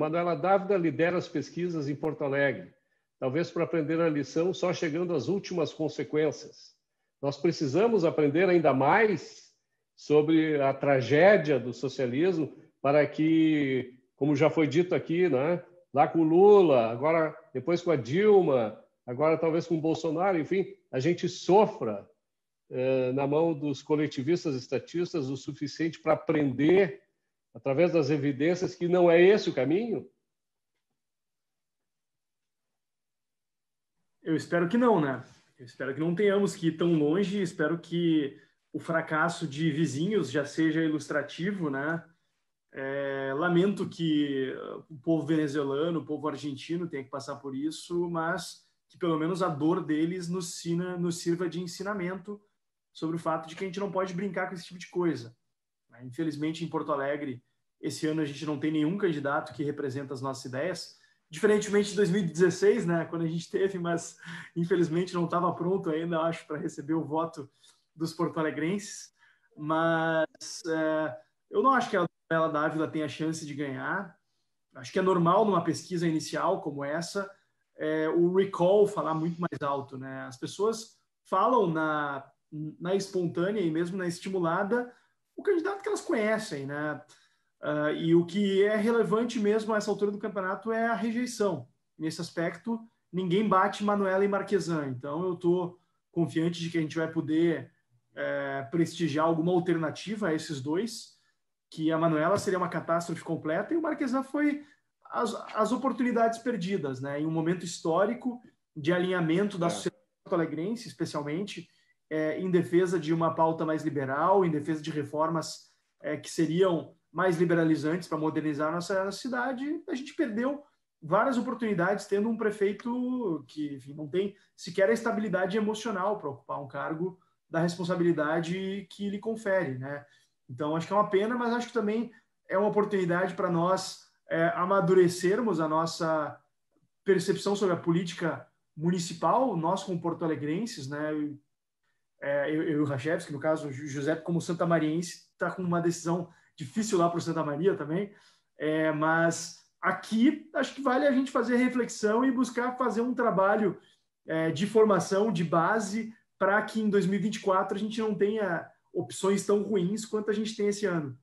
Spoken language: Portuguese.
Manuela Dávila lidera as pesquisas em Porto Alegre, talvez para aprender a lição só chegando às últimas consequências. Nós precisamos aprender ainda mais sobre a tragédia do socialismo para que, como já foi dito aqui, né, lá com Lula, agora depois com a Dilma, agora talvez com Bolsonaro, enfim, a gente sofra eh, na mão dos coletivistas estatistas o suficiente para aprender através das evidências, que não é esse o caminho? Eu espero que não, né? Eu espero que não tenhamos que ir tão longe, espero que o fracasso de vizinhos já seja ilustrativo, né? É, lamento que o povo venezuelano, o povo argentino tenha que passar por isso, mas que pelo menos a dor deles nos, sina, nos sirva de ensinamento sobre o fato de que a gente não pode brincar com esse tipo de coisa. Infelizmente, em Porto Alegre, esse ano a gente não tem nenhum candidato que representa as nossas ideias, diferentemente de 2016, né, quando a gente teve, mas infelizmente não estava pronto ainda, acho, para receber o voto dos porto-alegrenses. Mas é, eu não acho que a Bela Dávila tenha chance de ganhar. Acho que é normal numa pesquisa inicial como essa é, o recall falar muito mais alto, né? As pessoas falam na, na espontânea e mesmo na estimulada o candidato que elas conhecem, né? Uh, e o que é relevante mesmo a essa altura do campeonato é a rejeição. Nesse aspecto, ninguém bate Manuela e Marquesan. Então, eu estou confiante de que a gente vai poder é, prestigiar alguma alternativa a esses dois, que a Manuela seria uma catástrofe completa e o Marquesan foi as, as oportunidades perdidas, né? Em um momento histórico de alinhamento da é. sociedade alegrense, especialmente, é, em defesa de uma pauta mais liberal, em defesa de reformas é, que seriam mais liberalizantes para modernizar a nossa cidade, a gente perdeu várias oportunidades tendo um prefeito que enfim, não tem sequer a estabilidade emocional para ocupar um cargo da responsabilidade que lhe confere, né? Então acho que é uma pena, mas acho que também é uma oportunidade para nós é, amadurecermos a nossa percepção sobre a política municipal, nós como porto-alegrenses, né? é, eu, eu e o Rachevski, no caso, o José, como santamariense, está com uma decisão difícil lá para o Santa Maria também, é, mas aqui acho que vale a gente fazer reflexão e buscar fazer um trabalho é, de formação, de base, para que em 2024 a gente não tenha opções tão ruins quanto a gente tem esse ano.